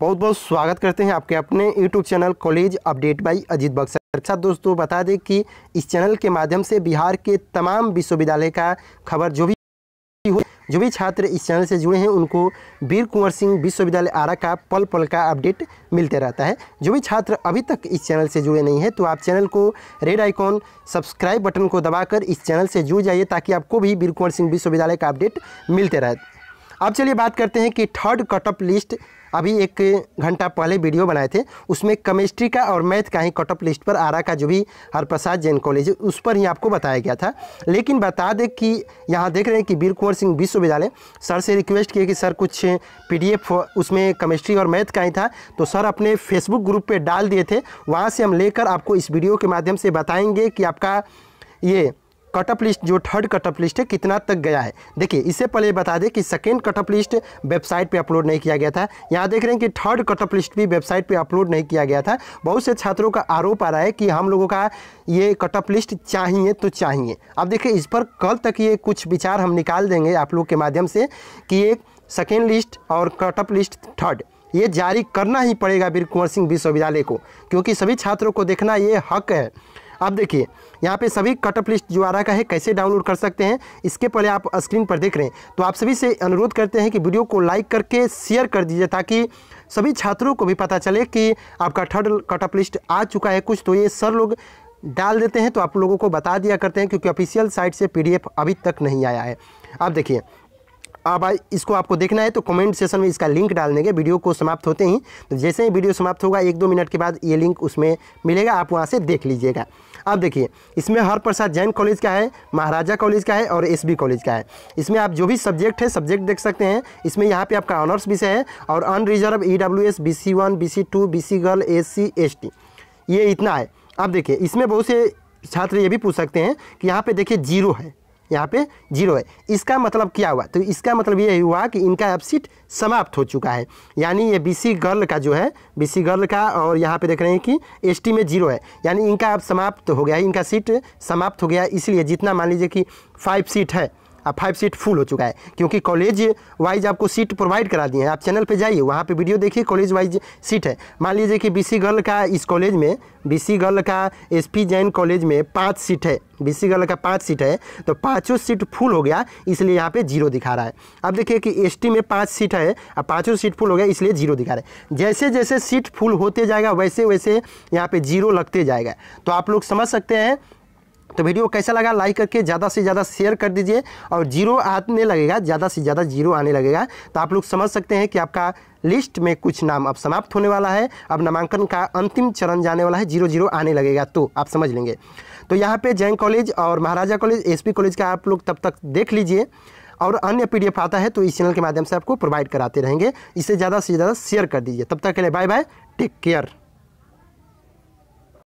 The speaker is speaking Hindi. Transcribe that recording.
बहुत बहुत स्वागत करते हैं आपके अपने YouTube channel college update by Ajit Buxar अच्छा दोस्तों बता दें कि इस चैनल के माध्यम से बिहार के तमाम विश्वविद्यालय का खबर जो भी हो जो भी छात्र इस चैनल से जुड़े हैं उनको वीर कुंवर सिंह विश्वविद्यालय आरा का पल पल का अपडेट मिलते रहता है जो भी छात्र अभी तक इस चैनल से जुड़े नहीं हैं तो आप चैनल को रेड आइकॉन सब्सक्राइब बटन को दबाकर इस चैनल से जुड़ जाइए ताकि आपको भी वीर कुंवर सिंह विश्वविद्यालय का अपडेट मिलते रहे अब चलिए बात करते हैं कि थर्ड कटअप लिस्ट अभी एक घंटा पहले वीडियो बनाए थे उसमें केमिस्ट्री का और मैथ का ही कट ऑफ लिस्ट पर आरा का जो भी हरप्रसाद जैन कॉलेज है उस पर ही आपको बताया गया था लेकिन बता दें कि यहाँ देख रहे हैं कि वीर कुंवर सिंह विश्वविद्यालय सर से रिक्वेस्ट किए कि सर कुछ पी उसमें केमिस्ट्री और मैथ का ही था तो सर अपने फेसबुक ग्रुप पर डाल दिए थे वहाँ से हम लेकर आपको इस वीडियो के माध्यम से बताएँगे कि आपका ये कटअप लिस्ट जो थर्ड कटअप लिस्ट है कितना तक गया है देखिए इससे पहले बता दें कि सेकेंड कटअप लिस्ट वेबसाइट पर अपलोड नहीं किया गया था यहाँ देख रहे हैं कि थर्ड कटअप लिस्ट भी वेबसाइट पर अपलोड नहीं किया गया था बहुत से छात्रों का आरोप आ रहा है कि हम लोगों का ये कटअप लिस्ट चाहिए तो चाहिए अब देखिए इस पर कल तक ये कुछ विचार हम निकाल देंगे आप लोग के माध्यम से कि ये सेकेंड लिस्ट और कटअप लिस्ट थर्ड ये जारी करना ही पड़ेगा वीर कुंवर सिंह विश्वविद्यालय को क्योंकि सभी छात्रों को देखना ये हक है आप देखिए यहाँ पे सभी कटअप लिस्ट जो आ रहा है कैसे डाउनलोड कर सकते हैं इसके पहले आप स्क्रीन पर देख रहे हैं तो आप सभी से अनुरोध करते हैं कि वीडियो को लाइक करके शेयर कर दीजिए ताकि सभी छात्रों को भी पता चले कि आपका थर्ड कटअप लिस्ट आ चुका है कुछ तो ये सर लोग डाल देते हैं तो आप लोगों को बता दिया करते हैं क्योंकि ऑफिशियल साइट से पी अभी तक नहीं आया है आप देखिए अब हाँ इसको आपको देखना है तो कमेंट सेशन में इसका लिंक डाल देंगे वीडियो को समाप्त होते ही तो जैसे ही वीडियो समाप्त होगा एक दो मिनट के बाद ये लिंक उसमें मिलेगा आप वहाँ से देख लीजिएगा अब देखिए इसमें हर प्रसाद जैन कॉलेज का है महाराजा कॉलेज का है और एस कॉलेज का है इसमें आप जो भी सब्जेक्ट है सब्जेक्ट देख सकते हैं इसमें यहाँ पे आपका ऑनर्स विषय है और unreserved E W S B C one B C two B C girl S C S T ये इतना है अब देखिए इसमें बहुत से छात्र ये भी पूछ सकते हैं कि यहाँ पे देखिए जीरो है यहाँ पे जीरो है इसका मतलब क्या हुआ तो इसका मतलब ये हुआ कि इनका सीट समाप्त हो चुका है यानी ये सी गर्ल का जो है सी गर्ल का और यहाँ पे देख रहे हैं कि टी में जीरो है यानी इनका अब समाप्त हो गया है इनका सीट समाप्त हो गया इसलिए जितना मान लीजिए कि फाइव सीट है अब फाइव सीट फुल हो चुका है क्योंकि कॉलेज वाइज आपको सीट प्रोवाइड करा दिए हैं आप चैनल पे जाइए वहाँ पे वीडियो देखिए कॉलेज वाइज सीट है मान लीजिए कि बीसी गर्ल का इस कॉलेज में बीसी गर्ल का एसपी जैन कॉलेज में पाँच सीट है बीसी गर्ल का पाँच सीट है तो पाँचों सीट फुल हो गया इसलिए यहाँ पर जीरो दिखा रहा है अब देखिए कि एस में पाँच सीट है अब पाँचों सीट फुल हो गया इसलिए जीरो दिखा रहा है जैसे जैसे सीट फुल होते जाएगा वैसे वैसे यहाँ पर जीरो लगते जाएगा तो आप लोग समझ सकते हैं तो वीडियो कैसा लगा लाइक करके ज़्यादा से ज़्यादा शेयर कर दीजिए और जीरो आने लगेगा ज़्यादा से ज़्यादा जीरो आने लगेगा तो आप लोग समझ सकते हैं कि आपका लिस्ट में कुछ नाम अब समाप्त होने वाला है अब नामांकन का अंतिम चरण जाने वाला है जीरो जीरो आने लगेगा तो आप समझ लेंगे तो यहाँ पे जैन कॉलेज और महाराजा कॉलेज एसपी कॉलेज का आप लोग तब तक देख लीजिए और अन्य पीडीएफ आता है तो इस चैनल के माध्यम से आपको प्रोवाइड कराते रहेंगे इसे ज़्यादा से ज़्यादा शेयर कर दीजिए तब तक के लिए बाय बाय टेक केयर